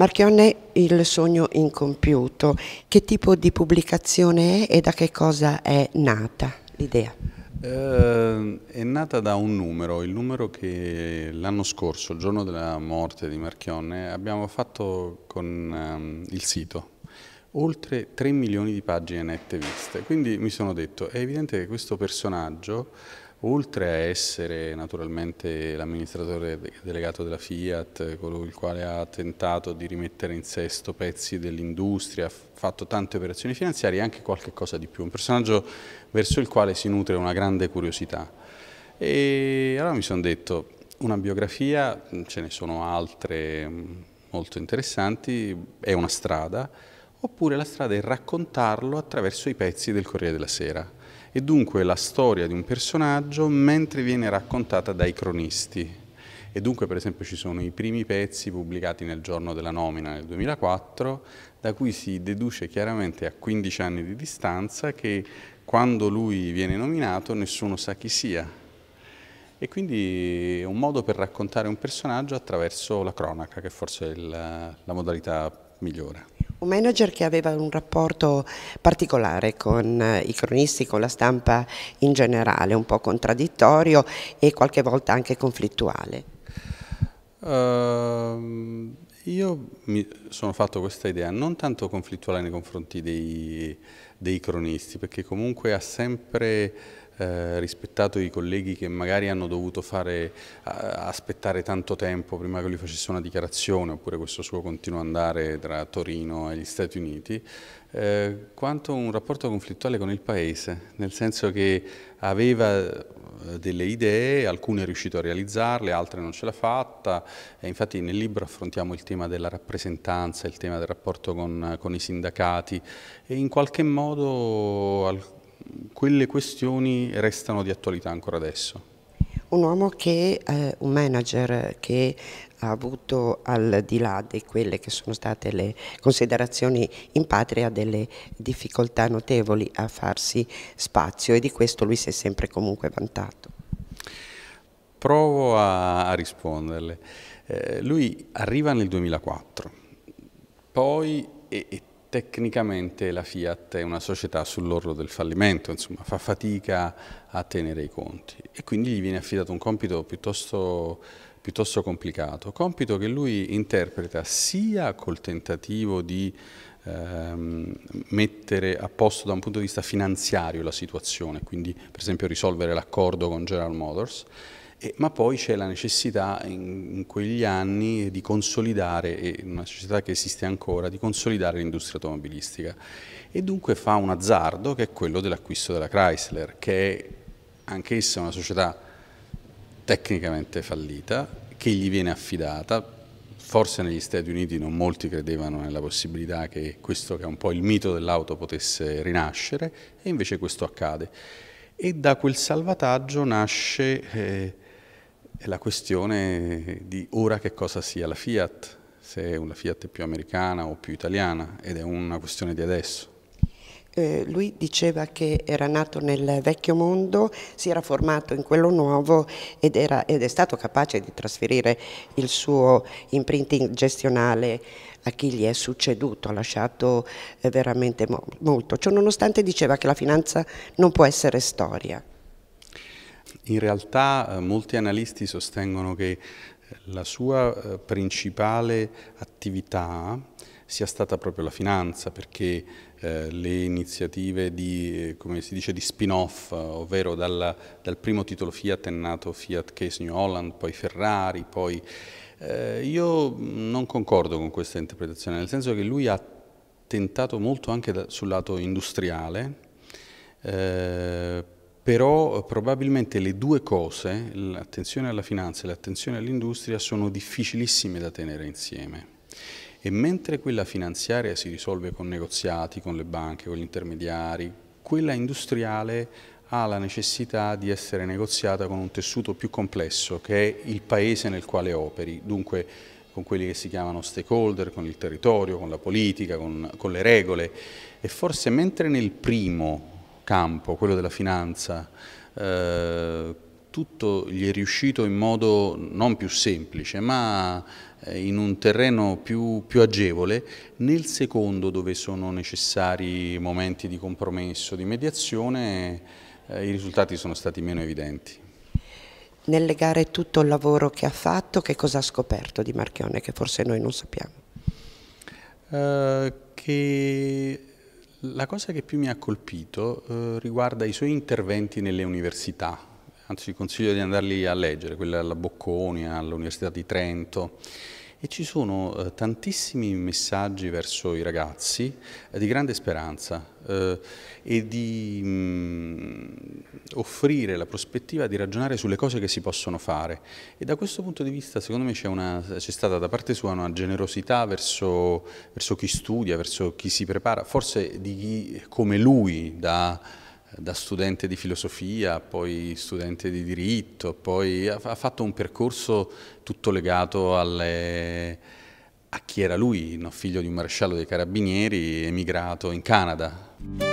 Marchionne il sogno incompiuto, che tipo di pubblicazione è e da che cosa è nata l'idea? Eh, è nata da un numero, il numero che l'anno scorso, il giorno della morte di Marchionne, abbiamo fatto con eh, il sito, oltre 3 milioni di pagine nette viste. Quindi mi sono detto, è evidente che questo personaggio oltre a essere naturalmente l'amministratore delegato della Fiat, colui il quale ha tentato di rimettere in sesto pezzi dell'industria, ha fatto tante operazioni finanziarie, anche qualche cosa di più, un personaggio verso il quale si nutre una grande curiosità. E allora mi sono detto, una biografia, ce ne sono altre molto interessanti, è una strada, oppure la strada è raccontarlo attraverso i pezzi del Corriere della Sera e dunque la storia di un personaggio mentre viene raccontata dai cronisti. E dunque per esempio ci sono i primi pezzi pubblicati nel giorno della nomina nel 2004, da cui si deduce chiaramente a 15 anni di distanza che quando lui viene nominato nessuno sa chi sia. E quindi è un modo per raccontare un personaggio attraverso la cronaca, che forse è la, la modalità migliore un manager che aveva un rapporto particolare con eh, i cronisti, con la stampa in generale, un po' contraddittorio e qualche volta anche conflittuale. Uh, io mi sono fatto questa idea, non tanto conflittuale nei confronti dei, dei cronisti, perché comunque ha sempre eh, rispettato i colleghi che magari hanno dovuto fare, aspettare tanto tempo prima che lui facesse una dichiarazione oppure questo suo continuo andare tra Torino e gli Stati Uniti, eh, quanto un rapporto conflittuale con il Paese, nel senso che aveva eh, delle idee, alcune è riuscito a realizzarle, altre non ce l'ha fatta e infatti nel libro affrontiamo il tema della rappresentanza, il tema del rapporto con, con i sindacati e in qualche modo quelle questioni restano di attualità ancora adesso? Un uomo che, eh, un manager che ha avuto al di là di quelle che sono state le considerazioni in patria delle difficoltà notevoli a farsi spazio e di questo lui si è sempre comunque vantato. Provo a, a risponderle. Eh, lui arriva nel 2004, poi e, e tecnicamente la Fiat è una società sull'orlo del fallimento, insomma, fa fatica a tenere i conti e quindi gli viene affidato un compito piuttosto, piuttosto complicato, compito che lui interpreta sia col tentativo di ehm, mettere a posto da un punto di vista finanziario la situazione, quindi per esempio risolvere l'accordo con General Motors, e, ma poi c'è la necessità in, in, quegli anni di consolidare, e una società che esiste ancora, di consolidare l'industria automobilistica e dunque fa un azzardo che è quello dell'acquisto della Chrysler, che è anch'essa una società tecnicamente fallita, che gli viene affidata, forse negli Stati Uniti non molti credevano nella possibilità che questo che è un po' il mito dell'auto potesse rinascere e invece questo accade. E da quel salvataggio nasce eh, è la questione di ora che cosa sia la Fiat, se la Fiat è più americana o più italiana, ed è una questione di adesso. Eh, lui diceva che era nato nel vecchio mondo, si era formato in quello nuovo ed, era, ed è stato capace di trasferire il suo imprinting gestionale a chi gli è succeduto, ha lasciato eh, veramente molto. Ciononostante diceva che la finanza non può essere storia. In realtà eh, molti analisti sostengono che eh, la sua eh, principale attività sia stata proprio la finanza, perché eh, le iniziative di, dice, di spin-off, ovvero dal, dal, primo titolo Fiat è nato Fiat Case New Holland, poi Ferrari, poi... Eh, io non concordo con questa interpretazione, nel senso che lui ha tentato molto anche da, sul lato industriale, eh, però eh, probabilmente le due cose, l'attenzione alla finanza e l'attenzione all'industria, sono difficilissime da tenere insieme. E mentre quella finanziaria si risolve con negoziati, con le banche, con gli intermediari, quella industriale ha la necessità di essere negoziata con un tessuto più complesso che è il paese nel quale operi, dunque con quelli che si chiamano stakeholder, con il territorio, con la politica, con, con le regole e forse mentre nel primo campo, quello della finanza, eh, tutto gli è riuscito in modo non più semplice, ma eh, in un terreno più, più, agevole, nel secondo dove sono necessari momenti di compromesso, di mediazione, eh, i risultati sono stati meno evidenti. Nel legare tutto il lavoro che ha fatto, che cosa ha scoperto di Marchione che forse noi non sappiamo? Eh, che la cosa che più mi ha colpito eh, riguarda i suoi interventi nelle università, anzi consiglio di andarli a leggere, quelli alla Bocconi, all'Università di Trento e ci sono eh, tantissimi messaggi verso i ragazzi eh, di grande speranza eh, e di mh, mm, offrire la prospettiva di ragionare sulle cose che si possono fare e da questo punto di vista secondo me c'è stata da parte sua una generosità verso, verso, chi studia, verso chi si prepara, forse di chi come lui da, da studente di filosofia, poi studente di diritto, poi ha, fatto un percorso tutto legato alle, a chi era lui, no? figlio di un maresciallo dei carabinieri, emigrato in Canada.